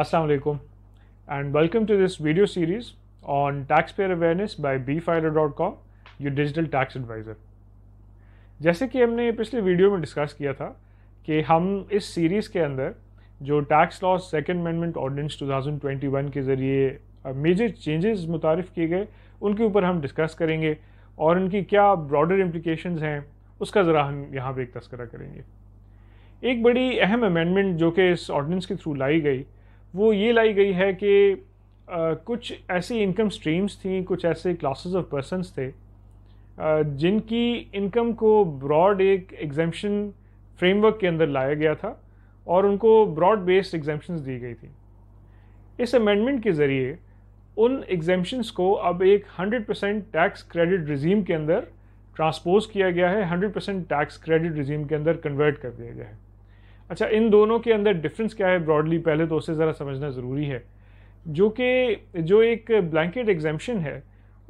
Assalamualaikum and welcome to this video series on taxpayer awareness by bfiler.com your digital tax advisor जैसे कि हमने पिछले video में discuss किया था कि हम इस सीरीज़ के अंदर जो tax law second amendment ordinance 2021 के ज़रिए मेजर uh, चेंजेस मुतारफ़ किए गए उनके ऊपर हम डिस्कस करेंगे और उनकी क्या ब्रॉडर इम्प्लिकेशंस हैं उसका ज़रा हम यहाँ पे एक तस्करा करेंगे एक बड़ी अहम अमेंडमेंट जो कि इस ऑर्डिनेंस के थ्रू लाई गई वो ये लाई गई है कि कुछ ऐसी इनकम स्ट्रीम्स थी कुछ ऐसे क्लासेस ऑफ पर्सनस थे जिनकी इनकम को ब्रॉड एक एग्जामेशन फ्रेमवर्क के अंदर लाया गया था और उनको ब्रॉड बेस्ड एग्जामेशन दी गई थी इस अमेंडमेंट के ज़रिए उन एग्जामेशंस को अब एक 100% टैक्स क्रेडिट रिजीम के अंदर ट्रांसपोज किया गया है 100% टैक्स क्रेडिट रिजीम के अंदर कन्वर्ट कर दिया गया है अच्छा इन दोनों के अंदर डिफरेंस क्या है ब्रॉडली पहले तो उसे ज़रा समझना ज़रूरी है जो कि जो एक ब्लैंकेट एग्जामेशन है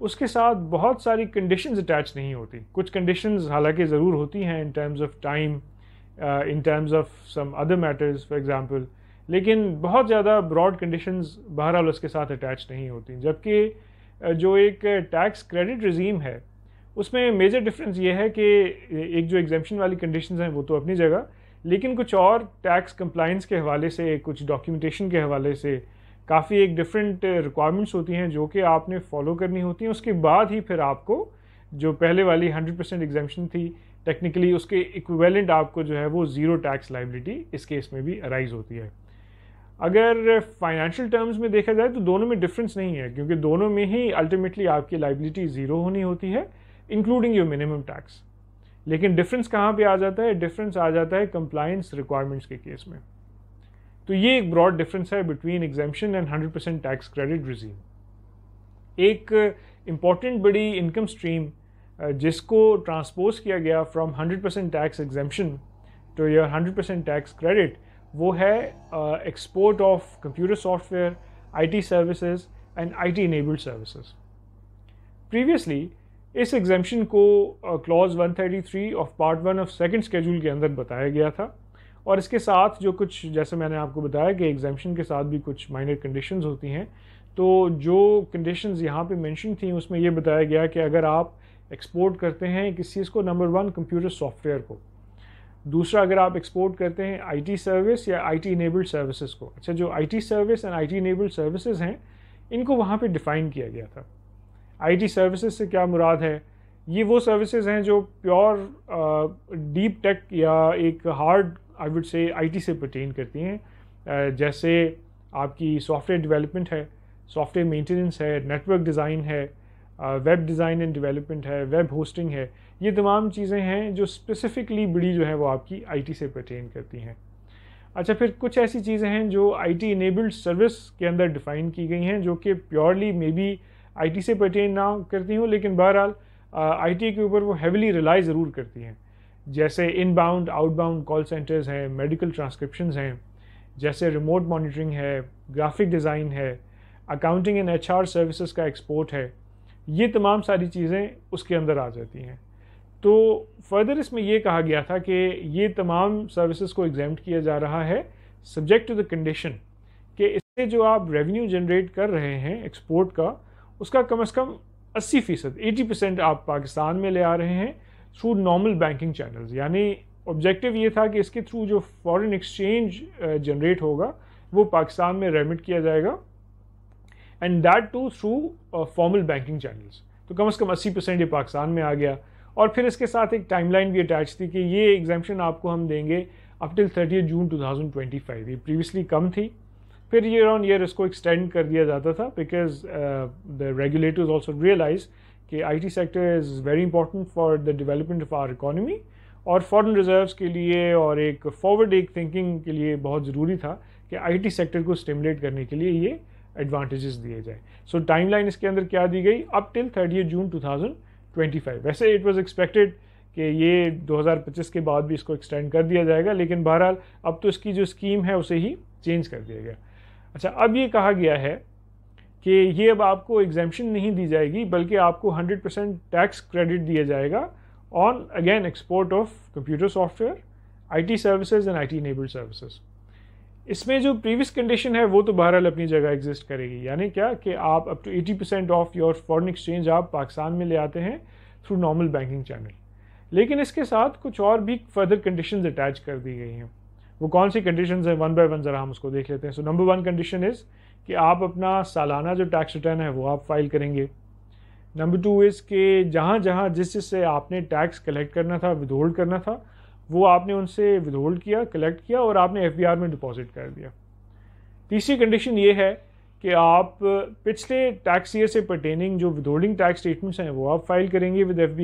उसके साथ बहुत सारी कंडीशंस अटैच नहीं होती कुछ कंडीशंस हालांकि ज़रूर होती हैं in terms of time in terms of some other matters for example लेकिन बहुत ज़्यादा ब्रॉड कंडीशंस बहरहाल उसके साथ अटैच नहीं होती जबकि uh, जो एक टैक्स क्रेडिट रजीम है उसमें मेजर डिफरेंस ये है कि एक जो एग्जामेशन वाली कंडीशन हैं वो तो अपनी जगह लेकिन कुछ और टैक्स कंप्लाइंस के हवाले से कुछ डॉक्यूमेंटेशन के हवाले से काफ़ी एक डिफरेंट रिक्वायरमेंट्स होती हैं जो कि आपने फॉलो करनी होती हैं उसके बाद ही फिर आपको जो पहले वाली 100 परसेंट एग्जामेशन थी टेक्निकली उसके इक्वेलेंट आपको जो है वो ज़ीरो टैक्स लाइबिलिटी इस केस में भी अराइज होती है अगर फाइनेंशियल टर्म्स में देखा जाए तो दोनों में डिफरेंस नहीं है क्योंकि दोनों में ही अल्टीमेटली आपकी लाइबिलिटी ज़ीरो होनी होती है इंक्लूडिंग योर मिनिमम टैक्स लेकिन डिफरेंस कहाँ पे आ जाता है डिफरेंस आ जाता है कंप्लायंस रिक्वायरमेंट्स के केस में तो ये एक ब्रॉड डिफरेंस है between exemption and hundred percent tax credit regime एक इम्पॉर्टेंट बड़ी इनकम स्ट्रीम जिसको ट्रांसपोज किया गया from hundred percent tax exemption to your hundred percent tax credit वो है export of computer software IT services and IT enabled services previously इस exemption को clause 133 of part one of second schedule के अंदर बताया गया था और इसके साथ जो कुछ जैसे मैंने आपको बताया कि एग्जामेशन के साथ भी कुछ माइनर कंडीशंस होती हैं तो जो कंडीशंस यहाँ पे मेंशन थी उसमें ये बताया गया कि अगर आप एक्सपोर्ट करते हैं किस चीज़ को नंबर वन कंप्यूटर सॉफ्टवेयर को दूसरा अगर आप एक्सपोर्ट करते हैं आईटी सर्विस या आईटी इनेबल्ड सर्विसेज को अच्छा जो IT service and IT enabled services हैं इनको वहाँ पे डिफ़ाइन किया गया था आईटी सर्विसेज से क्या मुराद है ये वो सर्विसेज हैं जो प्योर डीप टेक या एक हार्ड आई वुड से आईटी से पर्टेन करती हैं जैसे आपकी सॉफ्टवेयर डेवलपमेंट है सॉफ्टवेयर मेंटेनेंस है नेटवर्क डिज़ाइन है वेब डिज़ाइन एंड डेवलपमेंट है वेब होस्टिंग है ये तमाम चीज़ें हैं जो स्पेसिफिकली बड़ी जो है वो आपकी आईटी से पर्टेन करती हैं अच्छा फिर कुछ ऐसी चीज़ें हैं जो आईटी इनेबल्ड सर्विस के अंदर डिफ़ाइन की गई हैं जो कि प्योरली मे बी आईटी से परटेन ना करती हूँ लेकिन बहरहाल आईटी के ऊपर वो हैविली रिलाई ज़रूर करती हैं जैसे inbound outbound call centres हैं मेडिकल ट्रांसक्रिप्शन हैं जैसे रिमोट मॉनिटरिंग है ग्राफिक डिज़ाइन है accounting and H R services का एक्सपोर्ट है ये तमाम सारी चीज़ें उसके अंदर आ जाती हैं तो फर्दर इसमें यह कहा गया था कि ये तमाम सर्विसेज को एग्जाम किया जा रहा है सब्जेक्ट टू द कंडीशन कि इससे जो आप रेवेन्यू जनरेट कर रहे हैं एक्सपोर्ट का उसका कम से कम 80 फीसद एटी परसेंट आप पाकिस्तान में ले आ रहे हैं थ्रू नॉर्मल बैंकिंग चैनल्स यानी ऑब्जेक्टिव ये था कि इसके थ्रू जो फॉरेन एक्सचेंज जनरेट होगा वो पाकिस्तान में रेमिट किया जाएगा and that too through formal banking channels तो कम से कम 80 परसेंट ये पाकिस्तान में आ गया और फिर इसके साथ एक टाइमलाइन भी अटैच थी कि ये एग्जामेशन आपको हम देंगे अप टिल थर्टी जून टू ये प्रीवियसली कम थी फिर ईयर ऑन ईयर इसको एक्सटेंड कर दिया जाता था because the regulators also realise कि IT sector is very important for the development of our economy और फॉरेन रिजर्व्स के लिए और एक फॉरवर्ड एक थिंकिंग के लिए बहुत ज़रूरी था कि आईटी सेक्टर को स्टिमुलेट करने के लिए ये एडवांटेजेस दिए जाए सो टाइमलाइन इसके अंदर क्या दी गई अप टिल थर्टी जून 2025 वैसे इट वाज एक्सपेक्टेड कि ये 2025 के बाद भी इसको एक्सटेंड कर दिया जाएगा लेकिन बहरहाल अब तो इसकी जो स्कीम है उसे ही चेंज कर दिया गया अच्छा अब ये कहा गया है कि ये अब आपको एग्जामेशन नहीं दी जाएगी बल्कि आपको 100 परसेंट टैक्स क्रेडिट दिया जाएगा on again export of computer software IT services and IT enabled services इसमें जो प्रीवियस कंडीशन है वो तो बहरहाल अपनी जगह एग्जिस्ट करेगी यानी क्या कि आप up to eighty percent of your foreign exchange आप पाकिस्तान में ले आते हैं थ्रू नॉर्मल बैंकिंग चैनल लेकिन इसके साथ कुछ और भी फर्दर कंडीशन अटैच कर दी गई हैं वो कौन सी कंडीशन है वन बाय वन ज़रा हम उसको देख लेते हैं so number one condition is कि आप अपना सालाना जो टैक्स रिटर्न है वो आप फाइल करेंगे नंबर टू इज़ के जहाँ जहाँ जिस जिससे आपने टैक्स कलेक्ट करना था विदहोल्ड करना था वो आपने उनसे विदहोल्ड किया कलेक्ट किया और आपने एफ में डिपॉजिट कर दिया तीसरी कंडीशन ये है कि आप पिछले टैक्स ईयर से पर्टेनिंग जो विदहोल्डिंग टैक्स स्टेटमेंट्स हैं वो आप फाइल करेंगे with F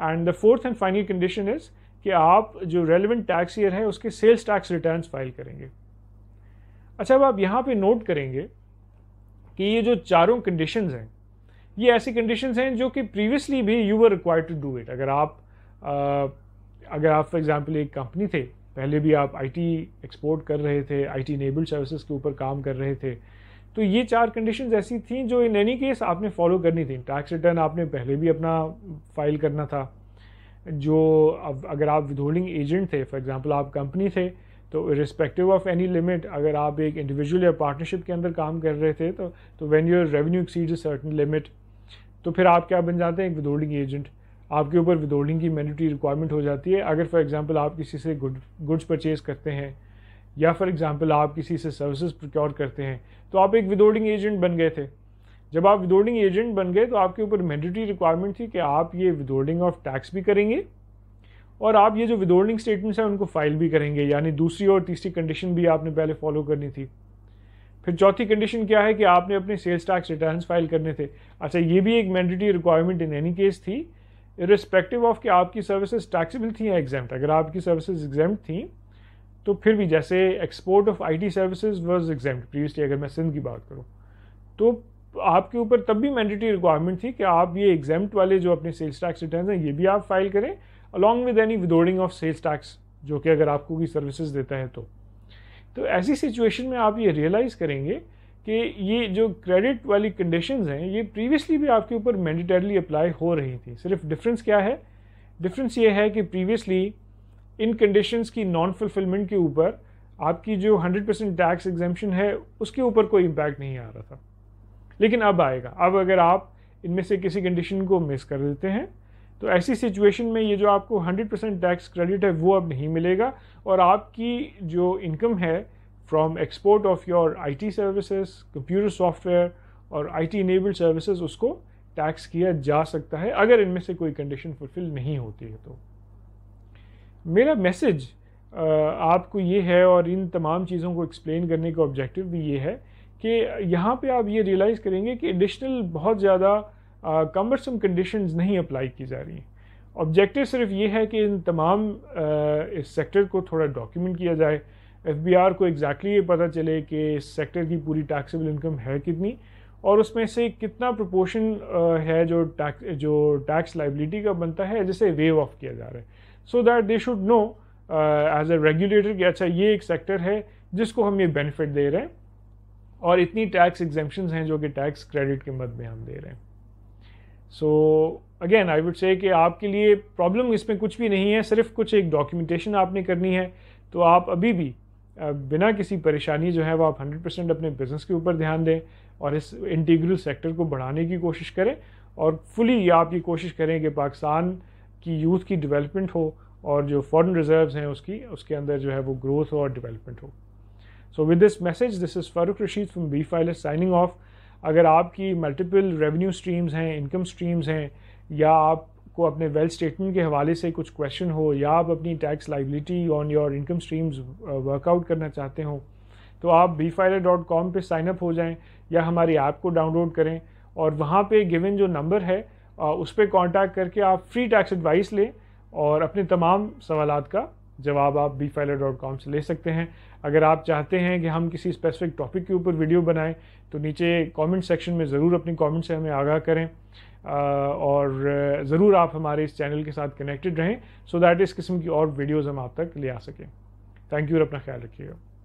and the fourth and final condition is कि आप जो रेलिवेंट टैक्स ईयर है उसके सेल्स टैक्स रिटर्न फाइल करेंगे अच्छा अब आप यहाँ पे नोट करेंगे कि ये जो चारों कंडीशंस हैं ये ऐसी कंडीशंस हैं जो कि प्रीवियसली भी you were required to do it अगर आप आ, अगर आप फॉर एग्जांपल एक कंपनी थे पहले भी आप आईटी एक्सपोर्ट कर रहे थे आईटी नेबल सर्विसेज के ऊपर काम कर रहे थे तो ये चार कंडीशंस ऐसी थी जो इन एनी केस आपने फॉलो करनी थी टैक्स रिटर्न आपने पहले भी अपना फाइल करना था जो अब अगर आप विदहोल्डिंग एजेंट थे फॉर एग्जांपल आप कंपनी थे तो रिस्पेक्टिव ऑफ एनी लिमिट अगर आप एक इंडिविजुअल या पार्टनरशिप के अंदर काम कर रहे थे तो तो when your revenue exceed certain limit तो फिर आप क्या बन जाते हैं एक विदहोल्डिंग एजेंट आपके ऊपर विदहोल्डिंग की मैंडेटरी रिक्वायरमेंट हो जाती है अगर फॉर एग्ज़ाम्पल आप किसी से गुड गुड्स परचेज करते हैं या फॉर एग्ज़ाम्पल आप किसी से सर्विसेज प्रोक्योर करते हैं तो आप एक विदहोल्डिंग एजेंट बन गए थे जब आप विदोर्डिंग एजेंट बन गए तो आपके ऊपर मैंडेटरी रिक्वायरमेंट थी कि आप ये विदोल्डिंग ऑफ टैक्स भी करेंगे और आप ये जो विदोर्डिंग स्टेटमेंट्स हैं उनको फाइल भी करेंगे यानी दूसरी और तीसरी कंडीशन भी आपने पहले फॉलो करनी थी फिर चौथी कंडीशन क्या है कि आपने अपने सेल्स टैक्स रिटर्न फाइल करने थे अच्छा ये भी एक mandatory requirement in any case थी इरिस्पेक्टिव ऑफ कि आपकी सर्विसेज टैक्सेबल थी या एग्जैम्ट अगर आपकी सर्विसेज एग्जाम थी तो फिर भी जैसे export of IT services was exempt previously अगर मैं सिंध की बात करूँ तो आपके ऊपर तब भी मैंडेटरी रिक्वायरमेंट थी कि आप ये एग्जाम वाले जो अपने सेल्स टैक्स रिटर्न हैं ये भी आप फाइल करें along with any withholding of sales tax जो कि अगर आपको की सर्विसेज देता है तो तो ऐसी सिचुएशन में आप ये रियलाइज़ करेंगे कि ये जो क्रेडिट वाली कंडीशंस हैं ये प्रीवियसली भी आपके ऊपर मैंडेटरली अप्लाई हो रही थी सिर्फ डिफरेंस क्या है डिफरेंस ये है कि प्रीवियसली इन कंडीशंस की नॉन फुलफिलमेंट के ऊपर आपकी जो 100% टैक्स एग्जामेशन है उसके ऊपर कोई इम्पैक्ट नहीं आ रहा था लेकिन अब आएगा अब अगर आप इनमें से किसी कंडीशन को मिस कर देते हैं तो ऐसी सिचुएशन में ये जो आपको 100 परसेंट टैक्स क्रेडिट है वो अब नहीं मिलेगा और आपकी जो इनकम है from export of your IT services computer software और आईटी इनेबल्ड सर्विसेज उसको टैक्स किया जा सकता है अगर इनमें से कोई कंडीशन फुलफिल नहीं होती है तो मेरा मैसेज आपको ये है और इन तमाम चीज़ों को एक्सप्लेन करने का ऑब्जेक्टिव भी ये है कि यहाँ पे आप ये रियलाइज़ करेंगे कि एडिशनल बहुत ज़्यादा कम्बरसम कंडीशंस नहीं अप्लाई की जा रही हैं ऑब्जेक्टिव सिर्फ ये है कि इन तमाम आ, इस सेक्टर को थोड़ा डॉक्यूमेंट किया जाए एफ को एग्जैक्टली ये पता चले कि इस सेक्टर की पूरी टैक्सेबल इनकम है कितनी और उसमें से कितना प्रोपोर्शन है जो टैक्स जो टैक्स लाइबिलिटी का बनता है जिसे वेव ऑफ किया जा रहा है so that they should know as a regulator कि अच्छा ये एक सेक्टर है जिसको हम ये बेनिफिट दे रहे हैं और इतनी टैक्स एग्जेम्पन्स हैं जो कि टैक्स क्रेडिट के मद में हम दे रहे हैं सो अगेन आई वुड से कि आपके लिए प्रॉब्लम इसमें कुछ भी नहीं है सिर्फ कुछ एक डॉक्यूमेंटेशन आपने करनी है तो आप अभी भी बिना किसी परेशानी जो है वो आप 100 परसेंट अपने बिज़नेस के ऊपर ध्यान दें और इस इंटीग्रल सेक्टर को बढ़ाने की कोशिश करें और फुली आप ये कोशिश करें कि पाकिस्तान की यूथ की डेवलपमेंट हो और जो फॉरेन रिजर्व्स हैं उसकी उसके अंदर जो है वो ग्रोथ हो और डेवलपमेंट हो so with this message this is Farooq Rashid from B filer signing off अगर आपकी मल्टीपल रेवेन्यू स्ट्रीम्स हैं इनकम स्ट्रीम्स हैं या आपको अपने वेल्थ स्टेटमेंट के हवाले से कुछ क्वेश्चन हो या आप अपनी tax liability on your income streams work out करना चाहते हो तो आप बी फाइलर डॉट कॉम पर साइनअप हो जाएँ या हमारी ऐप को डाउनलोड करें और वहाँ पे गिवन जो नंबर है uh, उस पर कॉन्टैक्ट करके आप फ्री टैक्स एडवाइस लें और अपने तमाम सवाल का जवाब आप बी फाइलर डॉट कॉम से ले सकते हैं अगर आप चाहते हैं कि हम किसी स्पेसिफिक टॉपिक के ऊपर वीडियो बनाएं तो नीचे कमेंट सेक्शन में ज़रूर अपनी कमेंट से हमें आगाह करें और ज़रूर आप हमारे इस चैनल के साथ कनेक्टेड रहें सो दैट इस किस्म की और वीडियोज़ हम आप तक ले आ सकें थैंक यू और अपना ख्याल रखिएगा